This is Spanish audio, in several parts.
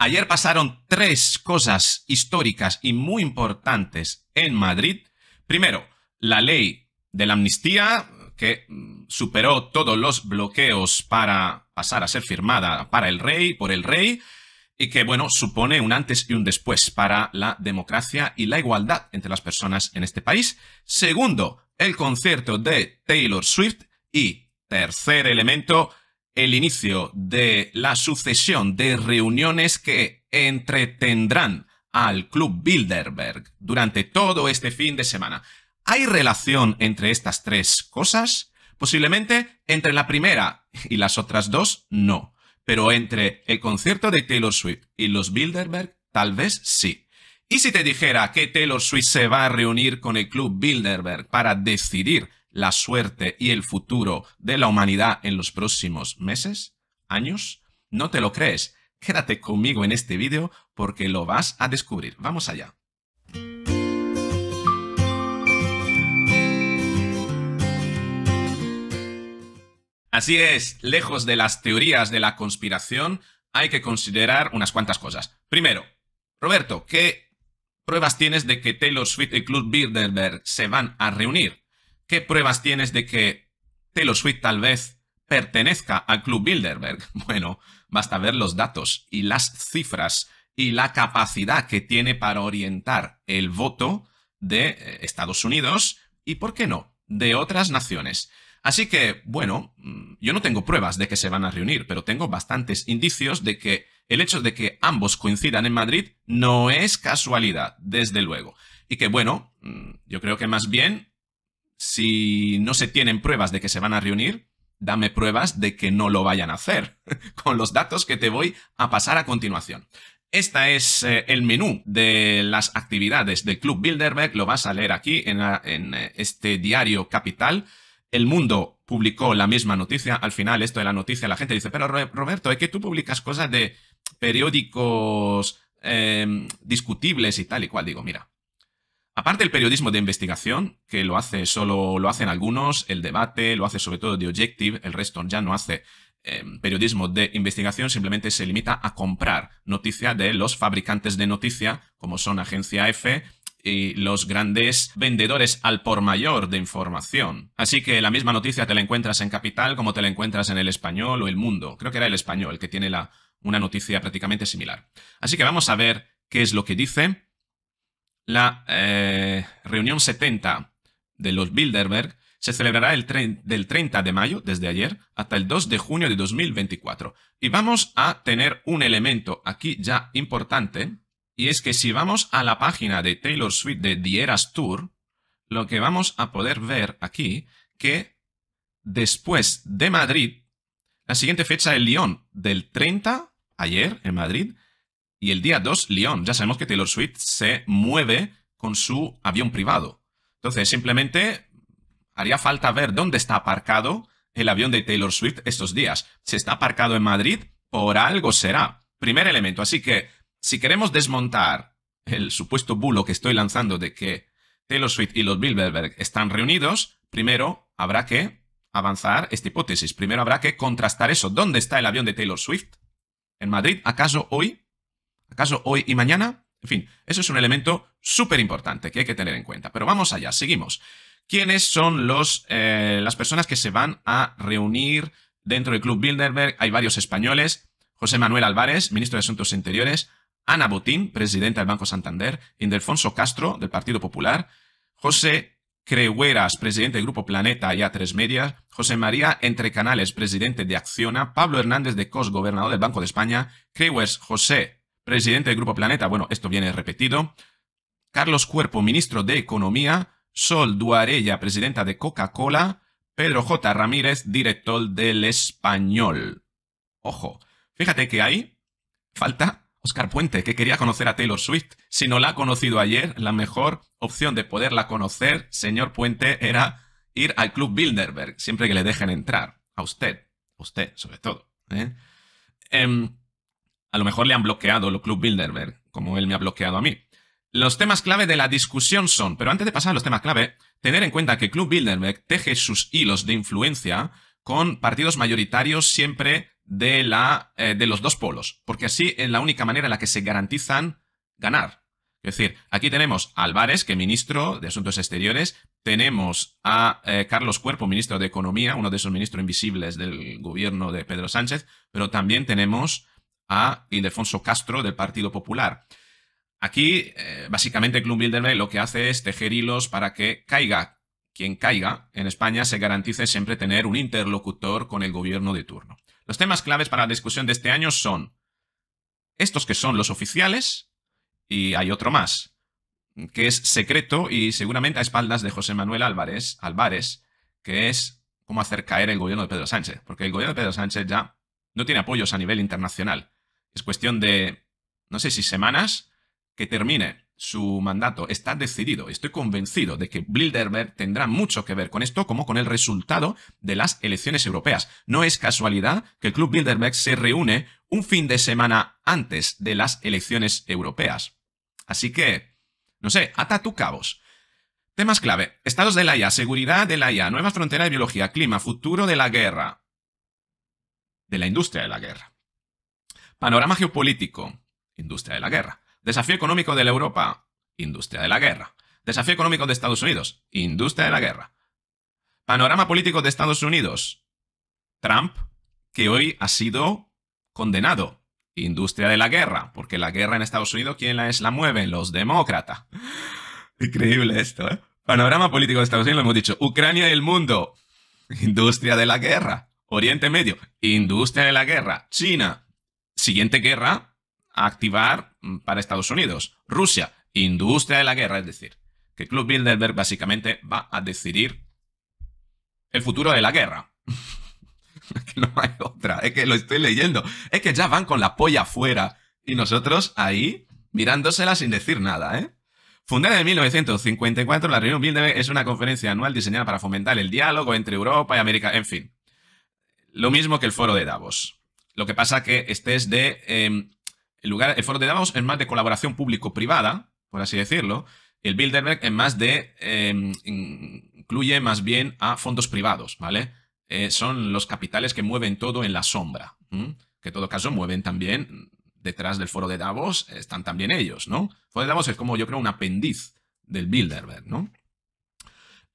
Ayer pasaron tres cosas históricas y muy importantes en Madrid. Primero, la ley de la amnistía, que mm, superó todos los bloqueos para pasar a ser firmada para el rey, por el rey, y que, bueno, supone un antes y un después para la democracia y la igualdad entre las personas en este país. Segundo, el concierto de Taylor Swift. Y tercer elemento, el inicio de la sucesión de reuniones que entretendrán al Club Bilderberg durante todo este fin de semana. ¿Hay relación entre estas tres cosas? Posiblemente entre la primera y las otras dos, no. Pero entre el concierto de Taylor Swift y los Bilderberg, tal vez sí. ¿Y si te dijera que Taylor Swift se va a reunir con el Club Bilderberg para decidir la suerte y el futuro de la humanidad en los próximos meses? ¿Años? ¿No te lo crees? Quédate conmigo en este vídeo porque lo vas a descubrir. Vamos allá. Así es, lejos de las teorías de la conspiración, hay que considerar unas cuantas cosas. Primero, Roberto, ¿qué pruebas tienes de que Taylor Swift y Club Bilderberg se van a reunir? ¿Qué pruebas tienes de que Taylor tal vez pertenezca al Club Bilderberg? Bueno, basta ver los datos y las cifras y la capacidad que tiene para orientar el voto de eh, Estados Unidos y, ¿por qué no?, de otras naciones. Así que, bueno, mm, yo no tengo pruebas de que se van a reunir, pero tengo bastantes indicios de que el hecho de que ambos coincidan en Madrid no es casualidad, desde luego. Y que, bueno, mm, yo creo que más bien si no se tienen pruebas de que se van a reunir, dame pruebas de que no lo vayan a hacer, con los datos que te voy a pasar a continuación. Este es eh, el menú de las actividades del Club Bilderberg, lo vas a leer aquí en, eh, este diario Capital. El Mundo publicó la misma noticia, al final esto de la noticia, la gente dice, pero Roberto, es que tú publicas cosas de periódicos eh, discutibles y tal y cual. Digo, mira, Aparte del periodismo de investigación, que lo hace solo, lo hacen algunos, el debate, lo hace sobre todo The Objective, el resto ya no hace eh, periodismo de investigación, simplemente se limita a comprar noticia de los fabricantes de noticia, como son Agencia F y los grandes vendedores al por mayor de información. Así que la misma noticia te la encuentras en Capital como te la encuentras en El Español o El Mundo. Creo que era El Español, que tiene la, una noticia prácticamente similar. Así que vamos a ver qué es lo que dice la eh, reunión 70 de los Bilderberg se celebrará del 30 de mayo, desde ayer, hasta el 2 de junio de 2024. Y vamos a tener un elemento aquí ya importante, y es que si vamos a la página de Taylor Swift de Dieras Tour, lo que vamos a poder ver aquí, que después de Madrid, la siguiente fecha es Lyon, del 30, ayer, en Madrid, y el día 2, Lyon. Ya sabemos que Taylor Swift se mueve con su avión privado. Entonces, simplemente haría falta ver dónde está aparcado el avión de Taylor Swift estos días. Si está aparcado en Madrid, por algo será. Primer elemento. Así que, si queremos desmontar el supuesto bulo que estoy lanzando de que Taylor Swift y los Bilderberg están reunidos, primero habrá que avanzar esta hipótesis. Primero habrá que contrastar eso. ¿Dónde está el avión de Taylor Swift? ¿En Madrid? ¿Acaso hoy? ¿Acaso hoy y mañana? En fin, eso es un elemento súper importante que hay que tener en cuenta. Pero vamos allá, seguimos. ¿Quiénes son los, eh, las personas que se van a reunir dentro del Club Bilderberg? Hay varios españoles. José Manuel Álvarez, ministro de Asuntos Interiores. Ana Botín, presidenta del Banco Santander. Indelfonso Castro, del Partido Popular. José Cregueras, presidente del Grupo Planeta y A3 Media. José María Entre Canales, presidente de Acciona. Pablo Hernández de Cos, gobernador del Banco de España. Creuers José presidente del Grupo Planeta, bueno, esto viene repetido. Carlos Cuerpo, ministro de Economía. Sol Duarella, presidenta de Coca-Cola. Pedro J. Ramírez, director del Español. Ojo, fíjate que ahí falta Oscar Puente, que quería conocer a Taylor Swift. Si no la ha conocido ayer, la mejor opción de poderla conocer, señor Puente, era ir al Club Bilderberg, siempre que le dejen entrar. A usted, usted sobre todo. ¿eh? Em, a lo mejor le han bloqueado el Club Bilderberg, como él me ha bloqueado a mí. Los temas clave de la discusión son, pero antes de pasar a los temas clave, tener en cuenta que Club Bilderberg teje sus hilos de influencia con partidos mayoritarios siempre de, la, eh, de los dos polos, porque así es la única manera en la que se garantizan ganar. Es decir, aquí tenemos a Álvarez, que ministro de Asuntos Exteriores, tenemos a eh, Carlos Cuerpo, ministro de Economía, uno de esos ministros invisibles del gobierno de Pedro Sánchez, pero también tenemos a Ildefonso Castro del Partido Popular. Aquí, eh, básicamente, Club Bilderberg lo que hace es tejer hilos para que caiga quien caiga en España, se garantice siempre tener un interlocutor con el gobierno de turno. Los temas claves para la discusión de este año son estos que son los oficiales y hay otro más, que es secreto y seguramente a espaldas de José Manuel Álvarez, que es cómo hacer caer el gobierno de Pedro Sánchez, porque el gobierno de Pedro Sánchez ya no tiene apoyos a nivel internacional. Es cuestión de, no sé si semanas, que termine su mandato. Está decidido, estoy convencido de que Bilderberg tendrá mucho que ver con esto como con el resultado de las elecciones europeas. No es casualidad que el Club Bilderberg se reúne un fin de semana antes de las elecciones europeas. Así que, no sé, ata tu cabos. Temas clave. Estados de la IA, seguridad de la IA, nuevas fronteras de biología, clima, futuro de la guerra. De la industria de la guerra. Panorama geopolítico, industria de la guerra. Desafío económico de la Europa, industria de la guerra. Desafío económico de Estados Unidos, industria de la guerra. Panorama político de Estados Unidos, Trump, que hoy ha sido condenado. Industria de la guerra, porque la guerra en Estados Unidos, ¿quién la es? La mueven los demócratas. Increíble esto, ¿eh? Panorama político de Estados Unidos, lo hemos dicho. Ucrania y el mundo. Industria de la guerra. Oriente Medio. Industria de la guerra. China. Siguiente guerra a activar mm, para Estados Unidos. Rusia, industria de la guerra, es decir, que Club Bilderberg básicamente va a decidir el futuro de la guerra. que no hay otra, es que lo estoy leyendo. Es que ya van con la polla afuera y nosotros ahí mirándosela sin decir nada, ¿eh? Fundada en 1954, la reunión Bilderberg es una conferencia anual diseñada para fomentar el diálogo entre Europa y América, en fin. Lo mismo que el foro de Davos. Lo que pasa que este es de... Em, el, lugar, el foro de Davos es más de colaboración público-privada, por así decirlo. El Bilderberg es más de... Em, incluye más bien a fondos privados, ¿vale? Eh, son los capitales que mueven todo en la sombra. Que en todo caso mueven también detrás del foro de Davos, están también ellos, ¿no? El foro de Davos es como yo creo un apéndice del Bilderberg, ¿no?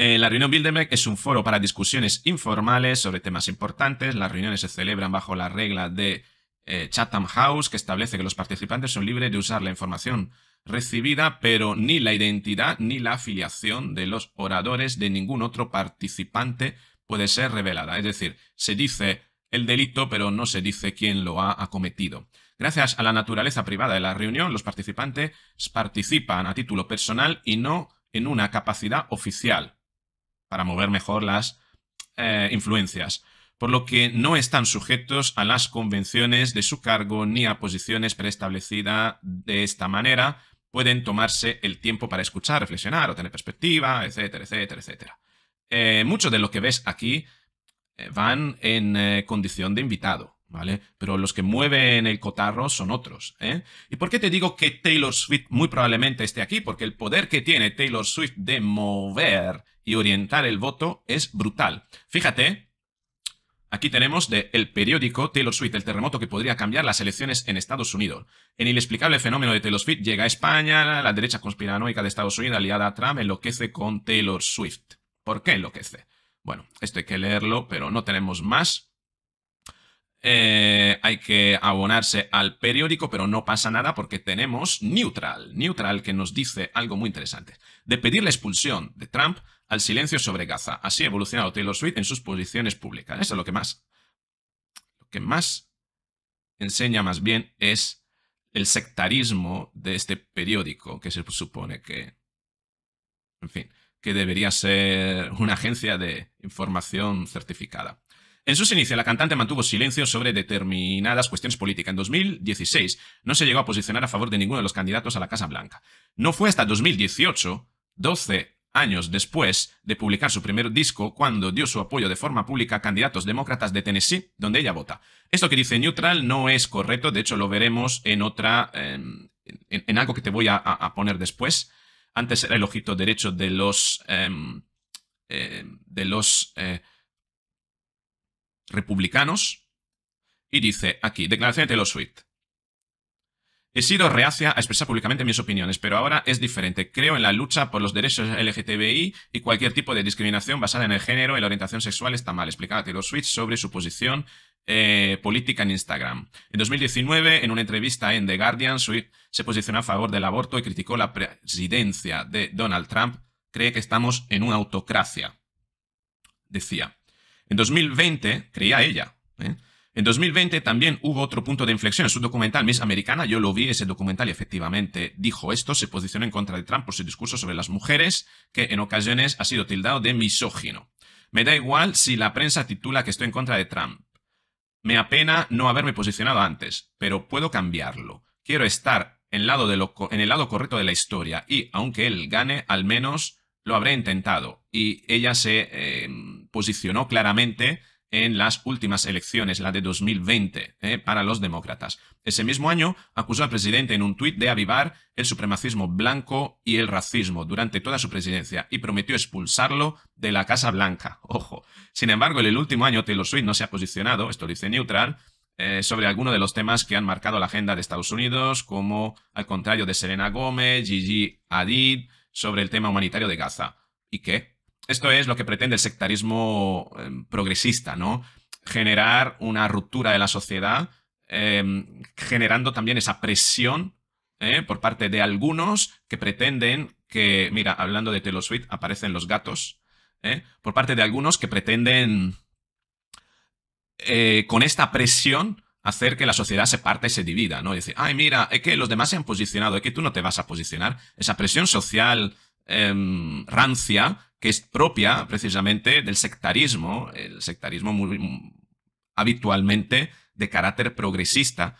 Eh, la reunión Bilderberg es un foro para discusiones informales sobre temas importantes. Las reuniones se celebran bajo la regla de eh, Chatham House, que establece que los participantes son libres de usar la información recibida, pero ni la identidad ni la afiliación de los oradores de ningún otro participante puede ser revelada. Es decir, se dice el delito, pero no se dice quién lo ha acometido. Gracias a la naturaleza privada de la reunión, los participantes participan a título personal y no en una capacidad oficial, para mover mejor las eh, influencias, por lo que no están sujetos a las convenciones de su cargo ni a posiciones preestablecidas de esta manera, pueden tomarse el tiempo para escuchar, reflexionar o tener perspectiva, etcétera, etcétera, etcétera. Muchos eh, mucho de lo que ves aquí eh, van en condición de invitado, ¿vale? Pero los que mueven el cotarro son otros, ¿Y por qué te digo que Taylor Swift muy probablemente esté aquí? Porque el poder que tiene Taylor Swift de mover y orientar el voto es brutal. Fíjate, aquí tenemos el periódico Taylor Swift, el terremoto que podría cambiar las elecciones en Estados Unidos. En inexplicable fenómeno de Taylor Swift llega a España, la derecha conspiranoica de Estados Unidos aliada a Trump enloquece con Taylor Swift. ¿Por qué enloquece? Bueno, esto hay que leerlo, pero no tenemos más eh, hay que abonarse al periódico, pero no pasa nada porque tenemos Neutral. Neutral que nos dice algo muy interesante. De pedir la expulsión de Trump al silencio sobre Gaza. Así ha evolucionado Taylor Swift en sus posiciones públicas. Eso es lo que más, lo que más enseña más bien es el sectarismo de este periódico que se supone que, en fin, que debería ser una agencia de información certificada. En sus inicios, la cantante mantuvo silencio sobre determinadas cuestiones políticas. En 2016 no se llegó a posicionar a favor de ninguno de los candidatos a la Casa Blanca. No fue hasta 2018, 12 años después de publicar su primer disco, cuando dio su apoyo de forma pública a candidatos demócratas de Tennessee, donde ella vota. Esto que dice Neutral no es correcto, de hecho lo veremos en otra, em, en, algo que te voy a, poner después. Antes era el ojito derecho de los, em, eh, de los eh, republicanos y dice aquí, declaración de Taylor Swift. He sido reacia a expresar públicamente mis opiniones, pero ahora es diferente. Creo en la lucha por los derechos LGTBI y cualquier tipo de discriminación basada en el género y la orientación sexual está mal. Explicaba Taylor Swift sobre su posición eh, política en Instagram. En 2019, en una entrevista en The Guardian, Swift se posicionó a favor del aborto y criticó la presidencia de Donald Trump. Cree que estamos en una autocracia, decía. En 2020, creía ella, ¿eh? en 2020 también hubo otro punto de inflexión. Es un documental Miss Americana, yo lo vi ese documental y efectivamente dijo esto, se posicionó en contra de Trump por su discurso sobre las mujeres, que en ocasiones ha sido tildado de misógino. Me da igual si la prensa titula que estoy en contra de Trump. Me apena no haberme posicionado antes, pero puedo cambiarlo. Quiero estar en, lado de en, el lado correcto de la historia y, aunque él gane, al menos lo habré intentado. Y ella se eh, posicionó claramente en las últimas elecciones, la de 2020, eh, para los demócratas. Ese mismo año acusó al presidente en un tuit de avivar el supremacismo blanco y el racismo durante toda su presidencia y prometió expulsarlo de la Casa Blanca. Ojo. Sin embargo, en el último año Taylor Swift no se ha posicionado, esto dice neutral, eh, sobre algunos de los temas que han marcado la agenda de Estados Unidos, como al contrario de serena Gómez, Gigi Hadid, sobre el tema humanitario de Gaza. ¿Y qué? Esto es lo que pretende el sectarismo em, progresista, ¿no? Generar una ruptura de la sociedad, em, generando también esa presión ¿eh? por parte de algunos que pretenden que, mira, hablando de Telosuit aparecen los gatos, ¿eh? por parte de algunos que pretenden eh, con esta presión hacer que la sociedad se parte y se divida, ¿no? dice decir, ay, mira, es que los demás se han posicionado, es que tú no te vas a posicionar. Esa presión social em, rancia que es propia precisamente del sectarismo, el sectarismo mm, habitualmente de carácter progresista,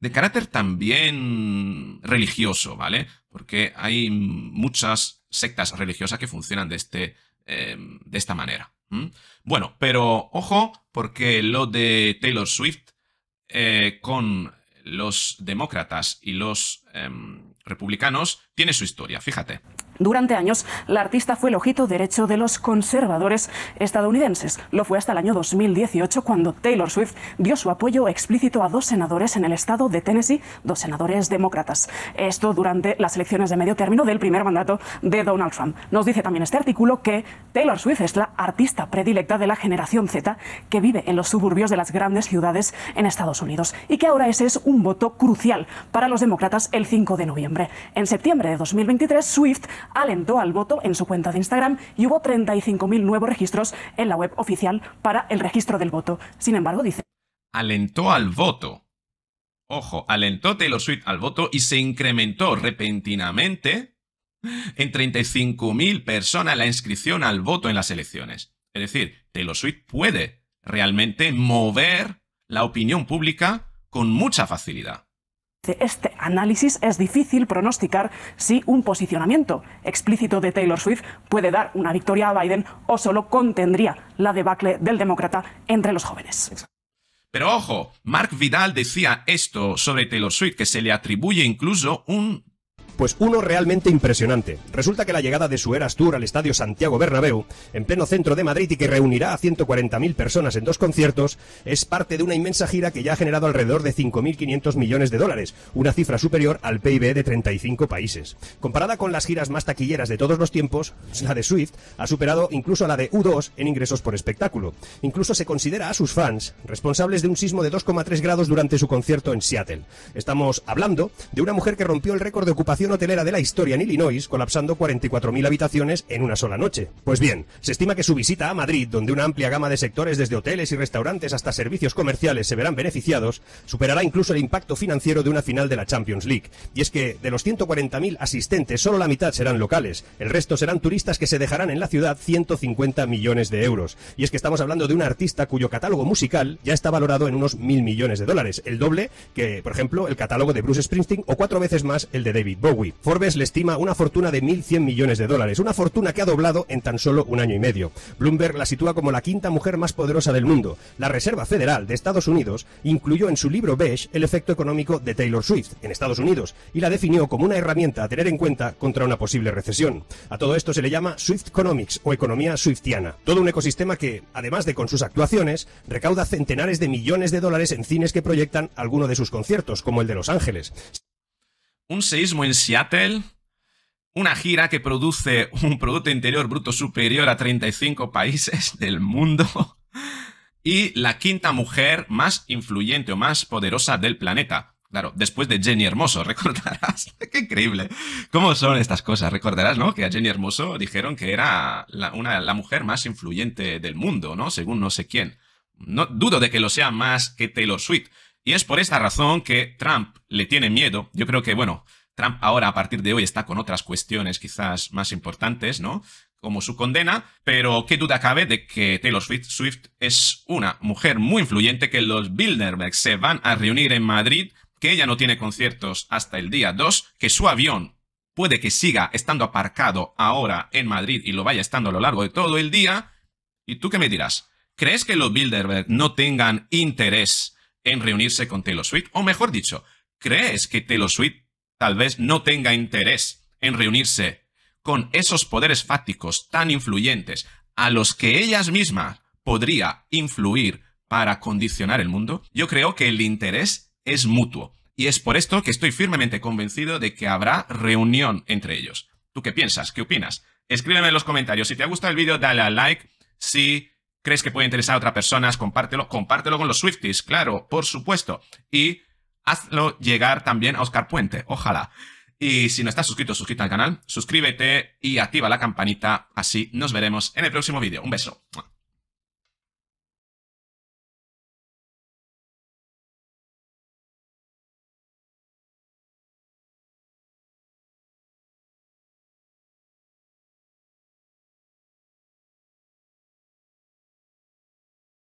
de carácter también religioso, ¿vale? Porque hay muchas sectas religiosas que funcionan de, este, em, de esta manera. Bueno, pero ojo, porque lo de Taylor Swift eh, con los demócratas y los em, republicanos tiene su historia, fíjate. Durante años, la artista fue el ojito derecho de los conservadores estadounidenses. Lo fue hasta el año 2018, cuando Taylor Swift dio su apoyo explícito a dos senadores en el estado de Tennessee, dos senadores demócratas. Esto durante las elecciones de medio término del primer mandato de Donald Trump. Nos dice también este artículo que Taylor Swift es la artista predilecta de la generación Z que vive en los suburbios de las grandes ciudades en Estados Unidos y que ahora ese es un voto crucial para los demócratas el 5 de noviembre. En septiembre de 2023, Swift alentó al voto en su cuenta de Instagram y hubo 35.000 nuevos registros en la web oficial para el registro del voto. Sin embargo, dice... Alentó al voto. Ojo, alentó Taylor al voto y se incrementó repentinamente en 35.000 personas la inscripción al voto en las elecciones. Es decir, Taylor puede realmente mover la opinión pública con mucha facilidad. De Este análisis es difícil pronosticar si un posicionamiento explícito de Taylor Swift puede dar una victoria a Biden o solo contendría la debacle del demócrata entre los jóvenes. Pero ojo, Mark Vidal decía esto sobre Taylor Swift, que se le atribuye incluso un pues uno realmente impresionante. Resulta que la llegada de su Eras Tour al Estadio Santiago Bernabéu, en pleno centro de Madrid y que reunirá a 140.000 personas en dos conciertos, es parte de una inmensa gira que ya ha generado alrededor de 5.500 millones de dólares, una cifra superior al PIB de 35 países. Comparada con las giras más taquilleras de todos los tiempos, la de Swift ha superado incluso a la de U2 en ingresos por espectáculo. Incluso se considera a sus fans responsables de un sismo de 2,3 grados durante su concierto en Seattle. Estamos hablando de una mujer que rompió el récord de ocupación hotelera de la historia en Illinois, colapsando 44.000 habitaciones en una sola noche. Pues bien, se estima que su visita a Madrid, donde una amplia gama de sectores desde hoteles y restaurantes hasta servicios comerciales se verán beneficiados, superará incluso el impacto financiero de una final de la Champions League. Y es que de los 140.000 asistentes, solo la mitad serán locales, el resto serán turistas que se dejarán en la ciudad 150 millones de euros. Y es que estamos hablando de un artista cuyo catálogo musical ya está valorado en unos mil millones de dólares, el doble que, por ejemplo, el catálogo de Bruce Springsteen o cuatro veces más el de David Bowie. Forbes le estima una fortuna de 1.100 millones de dólares, una fortuna que ha doblado en tan solo un año y medio. Bloomberg la sitúa como la quinta mujer más poderosa del mundo. La Reserva Federal de Estados Unidos incluyó en su libro Beige el efecto económico de Taylor Swift en Estados Unidos y la definió como una herramienta a tener en cuenta contra una posible recesión. A todo esto se le llama Swift Economics o economía swiftiana. Todo un ecosistema que, además de con sus actuaciones, recauda centenares de millones de dólares en cines que proyectan alguno de sus conciertos, como el de Los Ángeles un seísmo en Seattle, una gira que produce un Producto Interior Bruto superior a 35 países del mundo y la quinta mujer más influyente o más poderosa del planeta. Claro, después de Jenny Hermoso, recordarás. ¡Qué increíble! ¿Cómo son estas cosas? Recordarás, ¿no? Que a Jenny Hermoso dijeron que era la, una, la mujer más influyente del mundo, ¿no? Según no sé quién. No, dudo de que lo sea más que Taylor Swift, y es por esta razón que Trump le tiene miedo. Yo creo que, bueno, Trump ahora a partir de hoy está con otras cuestiones quizás más importantes, ¿no? Como su condena, pero qué duda cabe de que Taylor Swift, es una mujer muy influyente, que los Bilderberg se van a reunir en Madrid, que ella no tiene conciertos hasta el día 2, que su avión puede que siga estando aparcado ahora en Madrid y lo vaya estando a lo largo de todo el día. ¿Y tú qué me dirás? ¿Crees que los Bilderberg no tengan interés en reunirse con Taylor Swift, o mejor dicho, ¿crees que Taylor Swift tal vez no tenga interés en reunirse con esos poderes fácticos tan influyentes a los que ellas mismas podría influir para condicionar el mundo? Yo creo que el interés es mutuo y es por esto que estoy firmemente convencido de que habrá reunión entre ellos. ¿Tú qué piensas? ¿Qué opinas? Escríbeme en los comentarios. Si te ha gustado el vídeo, dale a like. Si crees que puede interesar a otras personas, compártelo, compártelo con los Swifties, claro, por supuesto. Y hazlo llegar también a Oscar Puente, ojalá. Y si no estás suscrito, suscríbete al canal, suscríbete y activa la campanita, así nos veremos en el próximo vídeo. Un beso.